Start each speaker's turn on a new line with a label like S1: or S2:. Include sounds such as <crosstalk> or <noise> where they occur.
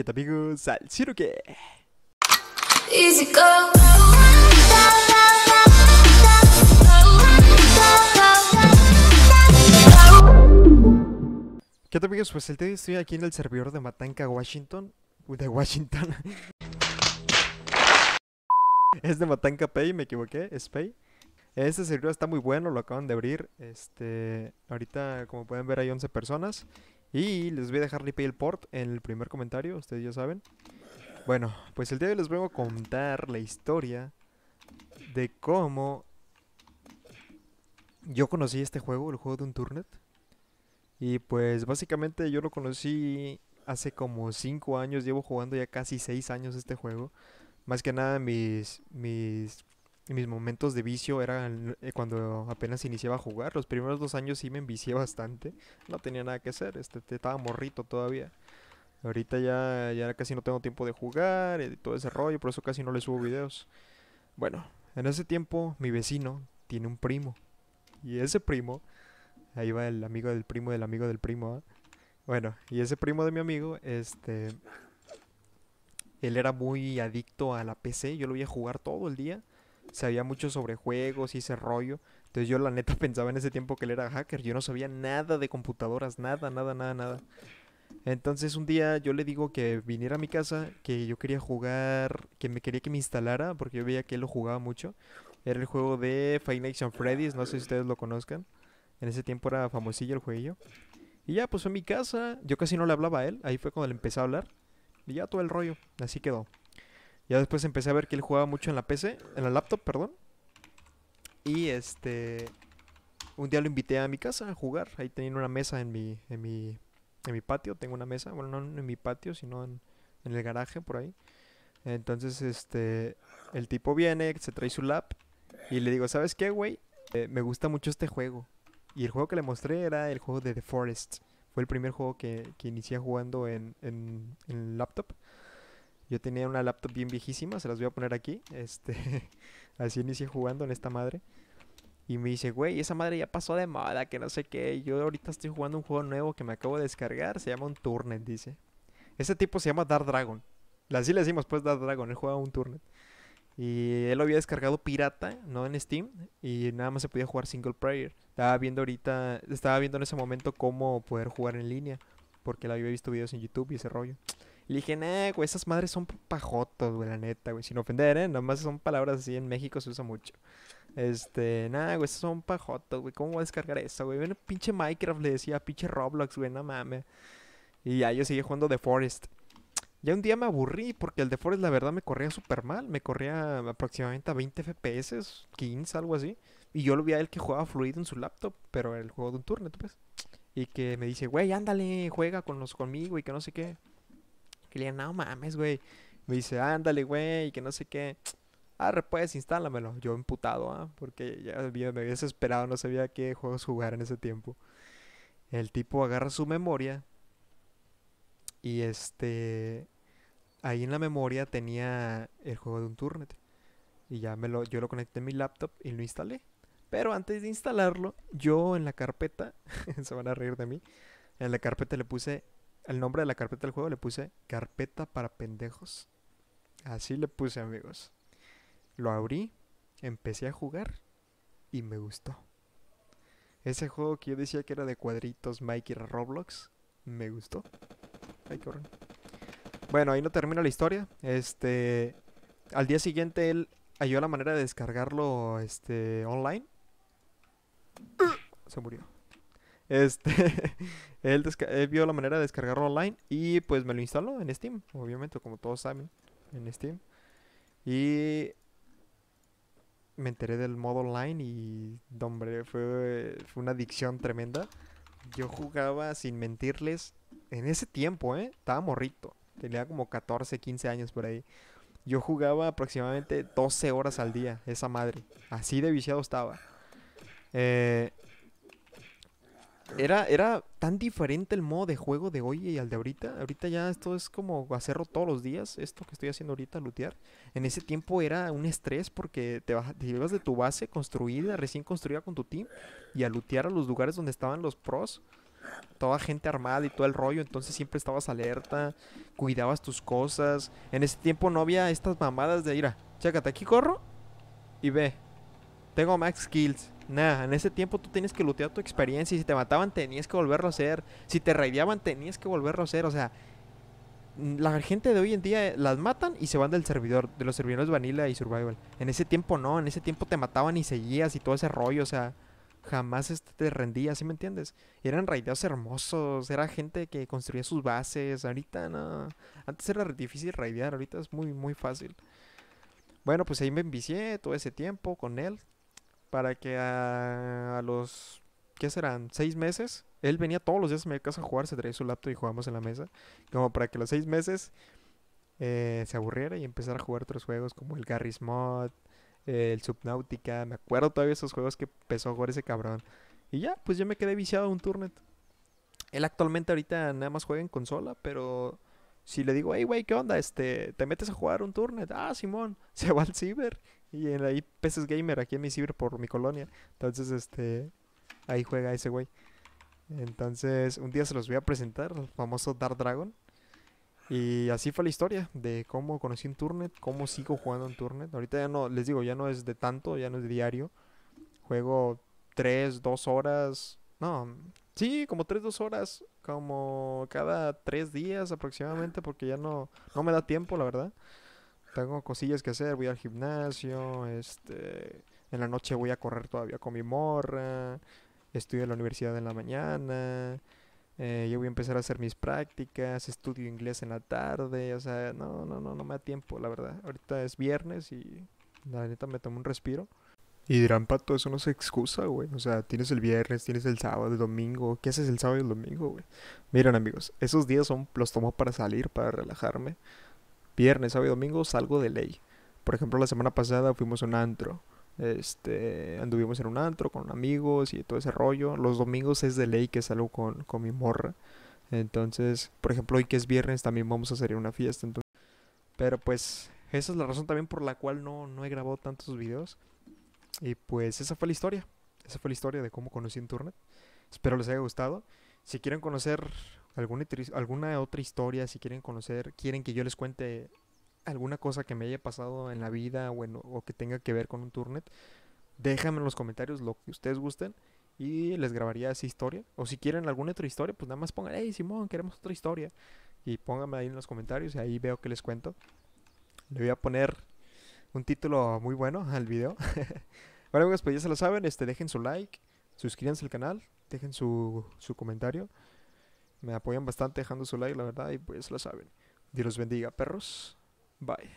S1: ¿Qué tal amigos? Al que... ¿Qué tal amigos? Pues el día de hoy estoy aquí en el servidor de Matanka, Washington. De Washington. <laughs> es de Matanka Pay, me equivoqué, es Pay. Este servidor está muy bueno, lo acaban de abrir. Este, ahorita como pueden ver hay 11 personas. Y les voy a dejar el Port en el primer comentario, ustedes ya saben. Bueno, pues el día de hoy les vengo a contar la historia de cómo yo conocí este juego, el juego de un turnet. Y pues básicamente yo lo conocí hace como 5 años, llevo jugando ya casi 6 años este juego. Más que nada mis, mis mis momentos de vicio eran eh, cuando apenas iniciaba a jugar. Los primeros dos años sí me envicié bastante. No tenía nada que hacer. Este, estaba morrito todavía. Ahorita ya, ya casi no tengo tiempo de jugar y eh, todo ese rollo. Por eso casi no le subo videos. Bueno, en ese tiempo mi vecino tiene un primo. Y ese primo... Ahí va el amigo del primo del amigo del primo. ¿ah? Bueno, y ese primo de mi amigo, este... Él era muy adicto a la PC. Yo lo veía jugar todo el día sabía mucho sobre juegos y ese rollo. Entonces yo la neta <laughs> pensaba en ese tiempo que él era hacker. Yo no sabía nada de computadoras, nada, nada, nada, nada. Entonces un día yo le digo que viniera a mi casa, que yo quería jugar, que me quería que me instalara, porque yo veía que él lo jugaba mucho. Era el juego de Five Nights at Freddy's, no sé si ustedes lo conozcan. En ese tiempo era famosillo el jueguillo. Y ya, pues fue a mi casa, yo casi no le hablaba a él, ahí fue cuando le empecé a hablar. Y ya todo el rollo, así quedó. Ya después empecé a ver que él jugaba mucho en la PC, en la laptop, perdón. Y este. Un día lo invité a mi casa a jugar. Ahí tenía una mesa en mi, en mi, en mi patio. Tengo una mesa. Bueno, no en mi patio, sino en, en el garaje por ahí. Entonces, este. El tipo viene, se trae su lap. Y le digo, ¿sabes qué, güey? Eh, me gusta mucho este juego. Y el juego que le mostré era el juego de The Forest. Fue el primer juego que, inicié jugando en, en, en laptop. Yo tenía una laptop bien viejísima, se las voy a poner aquí. Este, <laughs> así inicié jugando en esta madre. Y me dice, güey, esa madre ya pasó de moda, que no sé qué. Yo ahorita estoy jugando un juego nuevo que me acabo de descargar, se llama un dice. Ese tipo se llama Dark Dragon. Así le decimos, pues, Dark Dragon, él juega un Turnet. Y él lo había descargado pirata, no en Steam, y nada más se podía jugar single player. Estaba viendo ahorita, estaba viendo en ese momento cómo poder jugar en línea, porque él había visto videos en YouTube y ese rollo. Le dije, nah, güey, esas madres son pajotos, güey, la neta, güey. Sin ofender, ¿eh? Nada más son palabras así, en México se usa mucho. Este, nada, güey, esas son pajotos, güey. ¿Cómo voy a descargar eso, güey? un pinche Minecraft le decía, pinche Roblox, güey, no mames. Y ya yo seguía jugando The Forest. Ya un día me aburrí porque el The Forest, la verdad, me corría súper mal. Me corría aproximadamente a 20 FPS, 15, algo así. Y yo lo vi a él que jugaba fluido en su laptop, pero el juego de un turno, pues Y que me dice, güey, ándale, juega con los conmigo y que no sé qué. Que le digan, no mames, güey. Me dice, ándale, güey, que no sé qué. Ah, pues, instálamelo. Yo emputado, ¿ah? Porque ya me había desesperado, no sabía qué juegos jugar en ese tiempo. El tipo agarra su memoria. Y este. Ahí en la memoria tenía el juego de un turnet. Y ya me lo, yo lo conecté a mi laptop y lo instalé. Pero antes de instalarlo, yo en la carpeta, <laughs> se van a reír de mí, en la carpeta le puse el nombre de la carpeta del juego le puse carpeta para pendejos. Así le puse, amigos. Lo abrí, empecé a jugar y me gustó. Ese juego que yo decía que era de cuadritos Mike y Roblox, me gustó. Ay, Bueno, ahí no termina la historia. Este, al día siguiente él halló la manera de descargarlo este online. Se murió. Este, <laughs> él, vio la manera de descargarlo online y pues me lo instaló en Steam, obviamente, como todos saben, en Steam. Y me enteré del modo online y, hombre, fue, fue una adicción tremenda. Yo jugaba, sin mentirles, en ese tiempo, ¿eh? Estaba morrito, tenía como 14, 15 años por ahí. Yo jugaba aproximadamente 12 horas al día, esa madre. Así de viciado estaba. Eh, era, era tan diferente el modo de juego de hoy y al de ahorita. Ahorita ya esto es como hacerlo todos los días, esto que estoy haciendo ahorita, lootear. En ese tiempo era un estrés porque te, te de tu base construida, recién construida con tu team, y a lootear a los lugares donde estaban los pros. Toda gente armada y todo el rollo, entonces siempre estabas alerta, cuidabas tus cosas. En ese tiempo no había estas mamadas de ira. Chécate, aquí corro y ve. Tengo max kills Nada, en ese tiempo tú tenías que lootear tu experiencia y si te mataban tenías que volverlo a hacer. Si te raideaban tenías que volverlo a hacer. O sea, mm, la gente de hoy en día eh, las matan y se van del servidor, de los servidores Vanilla y Survival. En ese tiempo no, en ese tiempo te mataban y seguías y todo ese rollo, o sea, jamás este, te rendías, ¿sí me entiendes? Eran raideos hermosos, era gente que construía sus bases, ahorita no. Antes era difícil raidear, ahorita es muy, muy fácil. Bueno, pues ahí me envicié todo ese tiempo con él, para que a, los, ¿qué serán? Seis meses. Él venía todos los días a mi casa a jugar, se traía su laptop y jugábamos en la mesa. Como para que los seis meses eh, se aburriera y empezara a jugar otros juegos como el Garry's Mod, el Subnautica. Me acuerdo todavía esos juegos que empezó a jugar ese cabrón. Y ya, pues yo me quedé viciado a un Turnet. Él actualmente ahorita nada más juega en consola, pero si le digo, hey, güey, ¿qué onda? Este, ¿Te metes a jugar un Turnet? Ah, Simón, <laughs> se va al ciber <laughs> Y en ahí Peces Gamer, aquí en mi ciber por mi colonia. Entonces, este. Ahí juega ese güey. Entonces, un día se los voy a presentar, el famoso Dark Dragon. Y así fue la historia de cómo conocí un Turnet, cómo sigo jugando en Turnet. Ahorita ya no, les digo, ya no es de tanto, ya no es de diario. Juego 3, 2 horas. No, sí, como 3, 2 horas, como cada 3 días aproximadamente, porque ya no, no me da tiempo, la verdad tengo cosillas que hacer, voy al gimnasio, este, en la noche voy a correr todavía con mi morra, estudio en la universidad en la mañana, eh, yo voy a empezar a hacer mis prácticas, estudio inglés en la tarde, o sea, no, no, no, no me da tiempo, la verdad. Ahorita es viernes y la neta me tomo un respiro. Y dirán, Pato, eso no se excusa, güey. O sea, tienes el viernes, tienes el sábado, el domingo. ¿Qué haces el sábado y el domingo, güey? Miren, amigos, esos días son, los tomo para salir, para relajarme viernes, sábado y domingo salgo de ley. Por ejemplo, la semana pasada fuimos a un antro. Este, anduvimos en un antro con amigos y todo ese rollo. Los domingos es de ley que salgo con, con mi morra. Entonces, por ejemplo, hoy que es viernes también vamos a salir a una fiesta. Entonces... Pero pues esa es la razón también por la cual no, no he grabado tantos videos. Y pues esa fue la historia. Esa fue la historia de cómo conocí Internet. Espero les haya gustado. Si quieren conocer alguna, alguna otra historia, si quieren conocer, quieren que yo les cuente alguna cosa que me haya pasado en la vida o, o que tenga que ver con un tournet déjame en los comentarios lo que ustedes gusten y les grabaría esa historia. O si quieren alguna otra historia, pues nada más pongan, hey Simón, queremos otra historia. Y pónganme ahí en los comentarios y ahí veo que les cuento. Le voy a poner un título muy bueno al video. <laughs> bueno amigos, pues ya se lo saben, este, dejen su like, suscríbanse al canal, dejen su, su comentario. Me apoyan bastante dejando su like, la verdad, y pues lo saben. Dios los bendiga, perros. Bye.